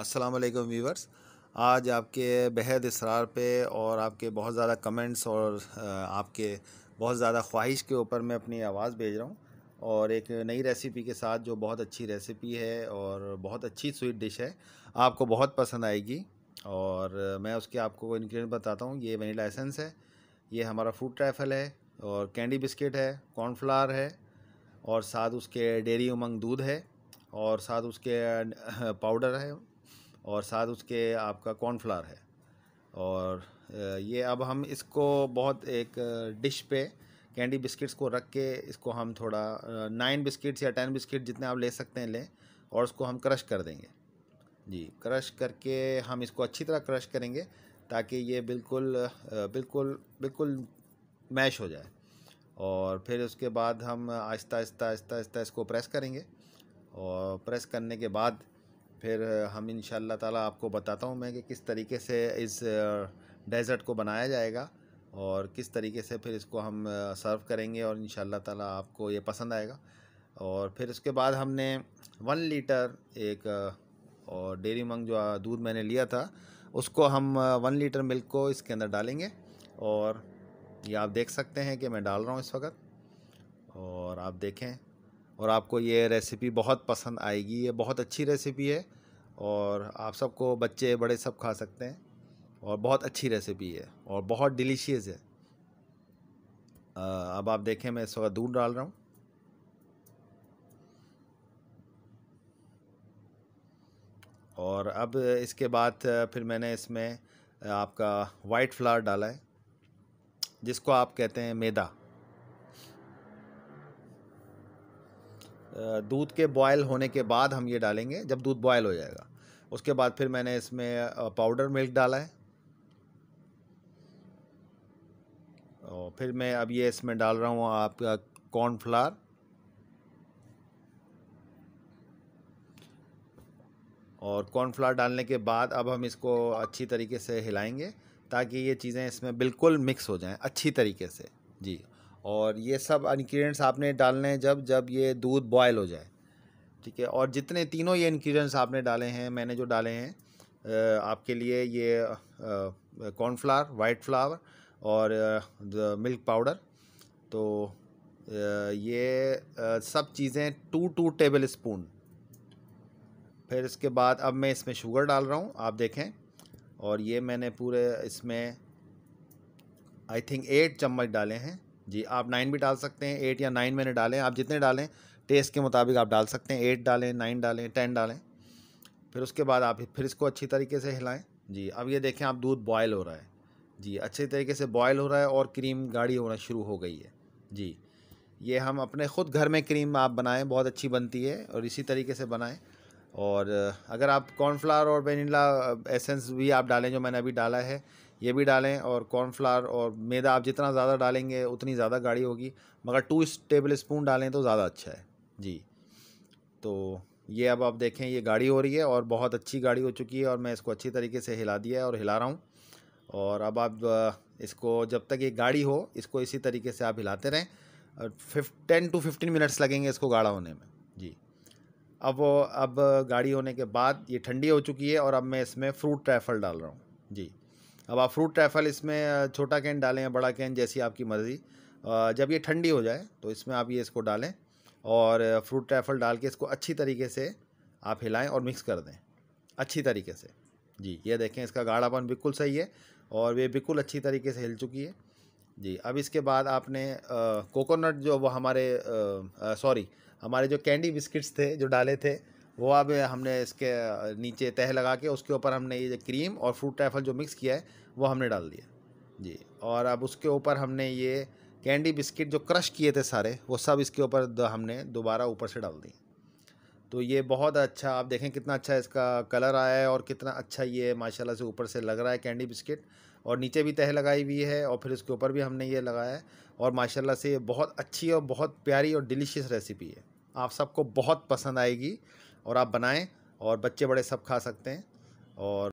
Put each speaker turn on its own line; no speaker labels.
अस्सलाम वालेकुम व्यूवर्स आज आपके बेहद इसरार पे और आपके बहुत ज़्यादा कमेंट्स और आपके बहुत ज़्यादा ख्वाहिश के ऊपर मैं अपनी आवाज़ भेज रहा हूँ और एक नई रेसिपी के साथ जो बहुत अच्छी रेसिपी है और बहुत अच्छी स्वीट डिश है आपको बहुत पसंद आएगी और मैं उसके आपको इन्ग्रीडियंट बताता हूँ ये वनीला एसेंस है ये हमारा फूड ट्राइफल है और कैंडी बिस्किट है कॉर्नफ्लावर है और साथ उसके डेयरी उमंग दूध है और साथ उसके पाउडर है और साथ उसके आपका कॉर्नफ्लावर है और ये अब हम इसको बहुत एक डिश पे कैंडी बिस्किट्स को रख के इसको हम थोड़ा नाइन बिस्किट्स या टेन बिस्किट जितने आप ले सकते हैं लें और उसको हम क्रश कर देंगे जी क्रश करके हम इसको अच्छी तरह क्रश करेंगे ताकि ये बिल्कुल बिल्कुल बिल्कुल मैश हो जाए और फिर उसके बाद हम आहिस्ता आहिस्ता आहिस्ता आहिस्ता इसको प्रेस करेंगे और प्रेस करने के बाद फिर हम इन ताला आपको बताता हूँ मैं कि किस तरीके से इस डेज़र्ट को बनाया जाएगा और किस तरीके से फिर इसको हम सर्व करेंगे और इन ताला आपको ये पसंद आएगा और फिर उसके बाद हमने वन लीटर एक और डेरी मंग जो दूध मैंने लिया था उसको हम वन लीटर मिल्क को इसके अंदर डालेंगे और ये आप देख सकते हैं कि मैं डाल रहा हूँ इस वक्त और आप देखें और आपको ये रेसिपी बहुत पसंद आएगी ये बहुत अच्छी रेसिपी है और आप सबको बच्चे बड़े सब खा सकते हैं और बहुत अच्छी रेसिपी है और बहुत डिलीशियस है अब आप देखें मैं इस वक्त दूध डाल रहा हूँ और अब इसके बाद फिर मैंने इसमें आपका वाइट फ्लावर डाला है जिसको आप कहते हैं मैदा दूध के बॉयल होने के बाद हम ये डालेंगे जब दूध बॉयल हो जाएगा उसके बाद फिर मैंने इसमें पाउडर मिल्क डाला है और फिर मैं अब ये इसमें डाल रहा हूँ आपका कॉर्नफ्लावर और कॉर्नफ्लावर डालने के बाद अब हम इसको अच्छी तरीके से हिलाएंगे ताकि ये चीज़ें इसमें बिल्कुल मिक्स हो जाएं अच्छी तरीके से जी और ये सब इन्ग्रीडियंट्स आपने डालने हैं जब जब ये दूध बॉयल हो जाए ठीक है और जितने तीनों ये इन्ग्रीडियंट्स आपने डाले हैं मैंने जो डाले हैं आपके लिए ये कॉर्नफ्लावर वाइट फ्लावर और मिल्क पाउडर तो ये सब चीज़ें टू टू टेबल स्पून फिर इसके बाद अब मैं इसमें शुगर डाल रहा हूँ आप देखें और ये मैंने पूरे इसमें आई थिंक एट चम्मच डाले हैं जी आप नाइन भी डाल सकते हैं एट या नाइन मैंने डालें आप जितने डालें टेस्ट के मुताबिक आप डाल सकते हैं एट डालें नाइन डालें टेन डालें फिर उसके बाद आप फिर इसको अच्छी तरीके से हिलाएं जी अब ये देखें आप दूध बॉयल हो रहा है जी अच्छे तरीके से बॉयल हो रहा है और क्रीम गाढ़ी होना शुरू हो गई है जी ये हम अपने ख़ुद घर में क्रीम आप बनाएं बहुत अच्छी बनती है और इसी तरीके से बनाएं और अगर आप कॉर्नफ्लावर और वनीला एसेंस भी आप डालें जो मैंने अभी डाला है ये भी डालें और कॉर्नफ्लावर और मैदा आप जितना ज़्यादा डालेंगे उतनी ज़्यादा गाढ़ी होगी मगर टू टेबल स्पून डालें तो ज़्यादा अच्छा है जी तो ये अब आप देखें ये गाढ़ी हो रही है और बहुत अच्छी गाढ़ी हो चुकी है और मैं इसको अच्छी तरीके से हिला दिया है और हिला रहा हूँ और अब आप इसको जब तक ये गाढ़ी हो इसको इसी तरीके से आप हिलाते रहें और फिफ टेन टू फिफ्टीन मिनट्स लगेंगे इसको गाढ़ा होने में जी अब वो अब गाड़ी होने के बाद ये ठंडी हो चुकी है और अब मैं इसमें फ्रूट ट्रैफल डाल रहा हूँ जी अब आप फ्रूट ट्रैफल इसमें छोटा कैन डालें या बड़ा कैन जैसी आपकी मर्ज़ी जब ये ठंडी हो जाए तो इसमें आप ये इसको डालें और फ्रूट ट्रैफल डाल के इसको अच्छी तरीके से आप हिलाएं और मिक्स कर दें अच्छी तरीके से जी ये देखें इसका गाढ़ापन बिल्कुल सही है और ये बिल्कुल अच्छी तरीके से हिल चुकी है जी अब इसके बाद आपने कोकोनट जो वो हमारे सॉरी हमारे जो कैंडी बिस्किट्स थे जो डाले थे वो अब हमने इसके नीचे तह लगा के उसके ऊपर हमने ये क्रीम और फ्रूट ट्राइफल जो मिक्स किया है वो हमने डाल दिया जी और अब उसके ऊपर हमने ये कैंडी बिस्किट जो क्रश किए थे सारे वो सब इसके ऊपर हमने दोबारा ऊपर से डाल दिए तो ये बहुत अच्छा आप देखें कितना अच्छा इसका कलर आया है और कितना अच्छा ये माशाल्लाह से ऊपर से लग रहा है कैंडी बिस्किट और नीचे भी तह लगाई हुई है और फिर उसके ऊपर भी हमने ये लगाया है और माशाल्लाह से ये बहुत अच्छी और बहुत प्यारी और डिलीशियस रेसिपी है आप सबको बहुत पसंद आएगी और आप बनाएं और बच्चे बड़े सब खा सकते हैं और